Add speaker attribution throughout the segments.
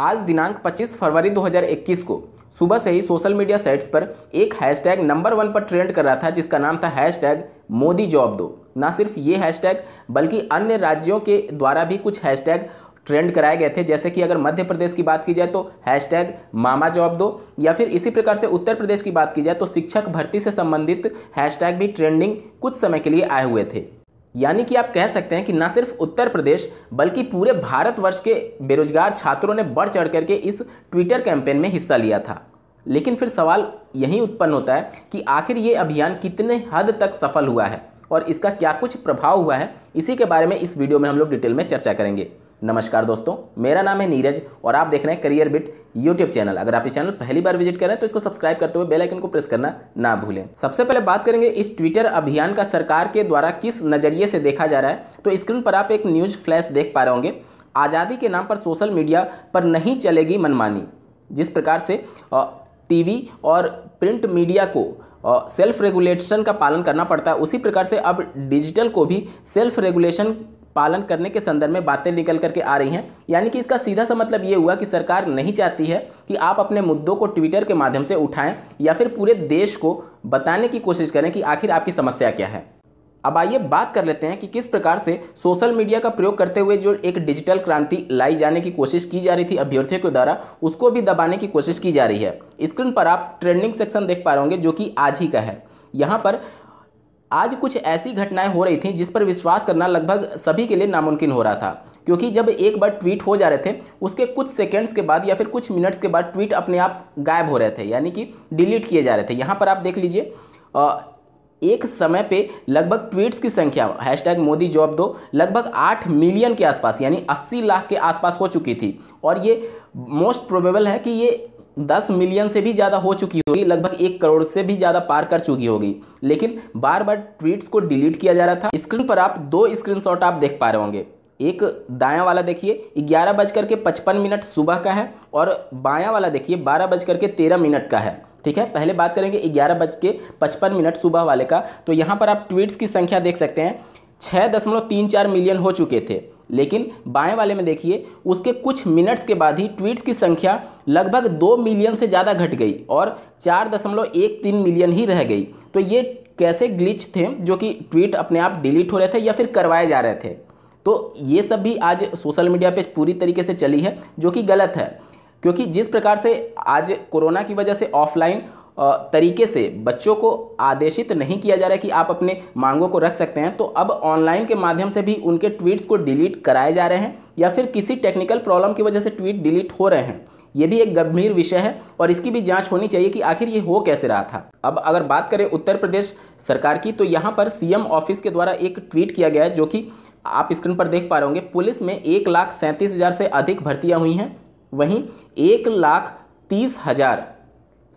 Speaker 1: आज दिनांक 25 फरवरी 2021 को सुबह से ही सोशल मीडिया साइट्स पर एक हैशटैग नंबर वन पर ट्रेंड कर रहा था जिसका नाम था हैशटैग मोदी जॉब दो ना सिर्फ ये हैशटैग बल्कि अन्य राज्यों के द्वारा भी कुछ हैशटैग ट्रेंड कराए गए थे जैसे कि अगर मध्य प्रदेश की बात की जाए तो हैशटैग मामा जॉब दो या फिर इसी प्रकार से उत्तर प्रदेश की बात की जाए तो शिक्षक भर्ती से संबंधित हैशटैग भी ट्रेंडिंग कुछ समय के लिए आए हुए थे यानी कि आप कह सकते हैं कि न सिर्फ उत्तर प्रदेश बल्कि पूरे भारतवर्ष के बेरोजगार छात्रों ने बढ़ चढ़ करके इस ट्विटर कैंपेन में हिस्सा लिया था लेकिन फिर सवाल यही उत्पन्न होता है कि आखिर ये अभियान कितने हद तक सफल हुआ है और इसका क्या कुछ प्रभाव हुआ है इसी के बारे में इस वीडियो में हम लोग डिटेल में चर्चा करेंगे नमस्कार दोस्तों मेरा नाम है नीरज और आप देख रहे हैं करियर बिट यूट्यूब चैनल अगर आप इस चैनल पहली बार विजिट करें तो इसको सब्सक्राइब करते हुए बेल आइकन को प्रेस करना ना भूलें सबसे पहले बात करेंगे इस ट्विटर अभियान का सरकार के द्वारा किस नज़रिए से देखा जा रहा है तो स्क्रीन पर आप एक न्यूज़ फ्लैश देख पा रहे होंगे आज़ादी के नाम पर सोशल मीडिया पर नहीं चलेगी मनमानी जिस प्रकार से टीवी और प्रिंट मीडिया को सेल्फ रेगुलेशन का पालन करना पड़ता है उसी प्रकार से अब डिजिटल को भी सेल्फ रेगुलेशन पालन करने के संदर्भ में बातें निकल करके आ रही हैं यानी कि इसका सीधा सा मतलब ये हुआ कि सरकार नहीं चाहती है कि आप अपने मुद्दों को ट्विटर के माध्यम से उठाएं या फिर पूरे देश को बताने की कोशिश करें कि आखिर आपकी समस्या क्या है अब आइए बात कर लेते हैं कि किस प्रकार से सोशल मीडिया का प्रयोग करते हुए जो एक डिजिटल क्रांति लाई जाने की कोशिश की जा रही थी अभ्यर्थियों के द्वारा उसको भी दबाने की कोशिश की जा रही है स्क्रीन पर आप ट्रेंडिंग सेक्शन देख पा रहे होंगे जो कि आज ही का है यहाँ पर आज कुछ ऐसी घटनाएं हो रही थी जिस पर विश्वास करना लगभग सभी के लिए नामुमकिन हो रहा था क्योंकि जब एक बार ट्वीट हो जा रहे थे उसके कुछ सेकंड्स के बाद या फिर कुछ मिनट्स के बाद ट्वीट अपने आप गायब हो रहे थे यानी कि डिलीट किए जा रहे थे यहाँ पर आप देख लीजिए एक समय पे लगभग ट्वीट्स की संख्या हैश टैग मोदी जॉब दो लगभग आठ मिलियन के आसपास यानी अस्सी लाख के आसपास हो चुकी थी और ये मोस्ट प्रोबेबल है कि ये दस मिलियन से भी ज़्यादा हो चुकी होगी लगभग एक करोड़ से भी ज़्यादा पार कर चुकी होगी लेकिन बार बार ट्वीट्स को डिलीट किया जा रहा था स्क्रीन पर आप दो स्क्रीनशॉट आप देख पा रहे होंगे एक दायां वाला देखिए ग्यारह बजकर के पचपन मिनट सुबह का है और बायां वाला देखिए बारह बजकर के तेरह मिनट का है ठीक है पहले बात करेंगे ग्यारह बज के पचपन मिनट सुबह वाले का तो यहाँ पर आप ट्वीट्स की संख्या देख सकते हैं छः दशमलव तीन चार मिलियन हो चुके थे लेकिन बाएँ वाले में देखिए उसके कुछ मिनट्स के बाद ही ट्वीट्स की संख्या लगभग दो मिलियन से ज़्यादा घट गई और चार दशमलव एक तीन मिलियन ही रह गई तो ये कैसे ग्लिच थे जो कि ट्वीट अपने आप डिलीट हो रहे थे या फिर करवाए जा रहे थे तो ये सब भी आज सोशल मीडिया पे पूरी तरीके से चली है जो कि गलत है क्योंकि जिस प्रकार से आज कोरोना की वजह से ऑफलाइन तरीके से बच्चों को आदेशित नहीं किया जा रहा है कि आप अपने मांगों को रख सकते हैं तो अब ऑनलाइन के माध्यम से भी उनके ट्वीट्स को डिलीट कराए जा रहे हैं या फिर किसी टेक्निकल प्रॉब्लम की वजह से ट्वीट डिलीट हो रहे हैं ये भी एक गंभीर विषय है और इसकी भी जांच होनी चाहिए कि आखिर ये हो कैसे रहा था अब अगर बात करें उत्तर प्रदेश सरकार की तो यहाँ पर सीएम ऑफिस के द्वारा एक ट्वीट किया गया है जो कि आप स्क्रीन पर देख पा रहे होंगे पुलिस में एक लाख सैंतीस हज़ार से अधिक भर्तियाँ हुई हैं वहीं एक लाख तीस हज़ार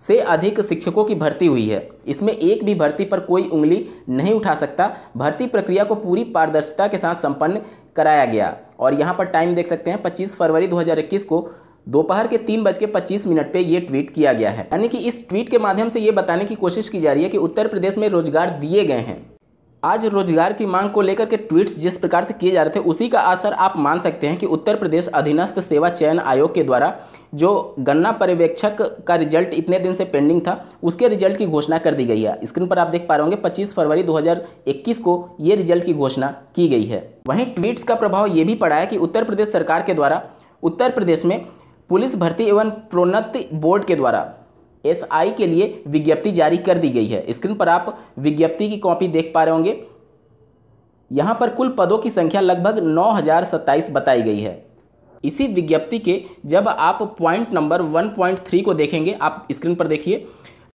Speaker 1: से अधिक शिक्षकों की भर्ती हुई है इसमें एक भी भर्ती पर कोई उंगली नहीं उठा सकता भर्ती प्रक्रिया को पूरी पारदर्शिता के साथ संपन्न कराया गया और यहाँ पर टाइम देख सकते हैं 25 फरवरी 2021 को दोपहर के तीन बज के पच्चीस मिनट पे ये ट्वीट किया गया है यानी कि इस ट्वीट के माध्यम से ये बताने की कोशिश की जा रही है कि उत्तर प्रदेश में रोजगार दिए गए हैं आज रोजगार की मांग को लेकर के ट्वीट्स जिस प्रकार से किए जा रहे थे उसी का असर आप मान सकते हैं कि उत्तर प्रदेश अधीनस्थ सेवा चयन आयोग के द्वारा जो गन्ना पर्यवेक्षक का रिजल्ट इतने दिन से पेंडिंग था उसके रिजल्ट की घोषणा कर दी गई है स्क्रीन पर आप देख पा रहे होंगे 25 फरवरी 2021 को ये रिजल्ट की घोषणा की गई है वहीं ट्वीट्स का प्रभाव ये भी पड़ा है कि उत्तर प्रदेश सरकार के द्वारा उत्तर प्रदेश में पुलिस भर्ती एवं प्रोन्नति बोर्ड के द्वारा एसआई के लिए विज्ञप्ति जारी कर दी गई है स्क्रीन पर आप विज्ञप्ति की कॉपी देख पा रहे होंगे यहाँ पर कुल पदों की संख्या लगभग नौ बताई गई है इसी विज्ञप्ति के जब आप पॉइंट नंबर 1.3 को देखेंगे आप स्क्रीन पर देखिए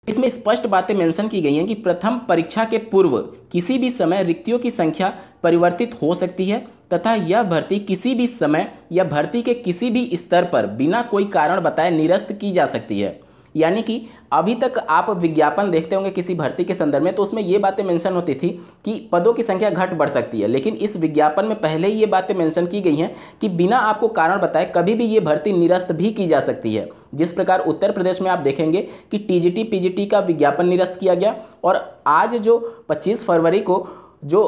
Speaker 1: इसमें स्पष्ट बातें मेंशन की गई हैं कि प्रथम परीक्षा के पूर्व किसी भी समय रिक्तियों की संख्या परिवर्तित हो सकती है तथा यह भर्ती किसी भी समय या भर्ती के किसी भी स्तर पर बिना कोई कारण बताए निरस्त की जा सकती है यानी कि अभी तक आप विज्ञापन देखते होंगे किसी भर्ती के संदर्भ में तो उसमें ये बातें मेंशन होती थी कि पदों की संख्या घट बढ़ सकती है लेकिन इस विज्ञापन में पहले ही ये बातें मेंशन की गई हैं कि बिना आपको कारण बताए कभी भी ये भर्ती निरस्त भी की जा सकती है जिस प्रकार उत्तर प्रदेश में आप देखेंगे कि टी जी का विज्ञापन निरस्त किया गया और आज जो पच्चीस फरवरी को जो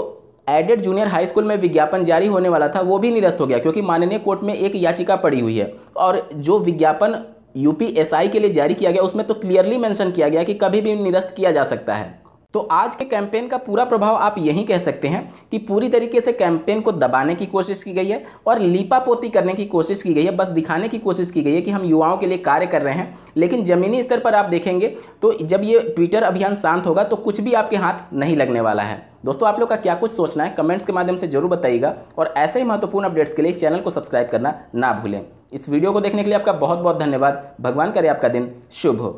Speaker 1: एडेड जूनियर हाई स्कूल में विज्ञापन जारी होने वाला था वो भी निरस्त हो गया क्योंकि माननीय कोर्ट में एक याचिका पड़ी हुई है और जो विज्ञापन यूपीएसआई के लिए जारी किया गया उसमें तो क्लियरली मेंशन किया गया कि कभी भी निरस्त किया जा सकता है तो आज के कैंपेन का पूरा प्रभाव आप यही कह सकते हैं कि पूरी तरीके से कैंपेन को दबाने की कोशिश की गई है और लीपापोती करने की कोशिश की गई है बस दिखाने की कोशिश की गई है कि हम युवाओं के लिए कार्य कर रहे हैं लेकिन ज़मीनी स्तर पर आप देखेंगे तो जब ये ट्विटर अभियान शांत होगा तो कुछ भी आपके हाथ नहीं लगने वाला है दोस्तों आप लोग का क्या कुछ सोचना है कमेंट्स के माध्यम से जरूर बताइएगा और ऐसे ही महत्वपूर्ण अपडेट्स के लिए इस चैनल को सब्सक्राइब करना ना भूलें इस वीडियो को देखने के लिए आपका बहुत बहुत धन्यवाद भगवान करे आपका दिन शुभ हो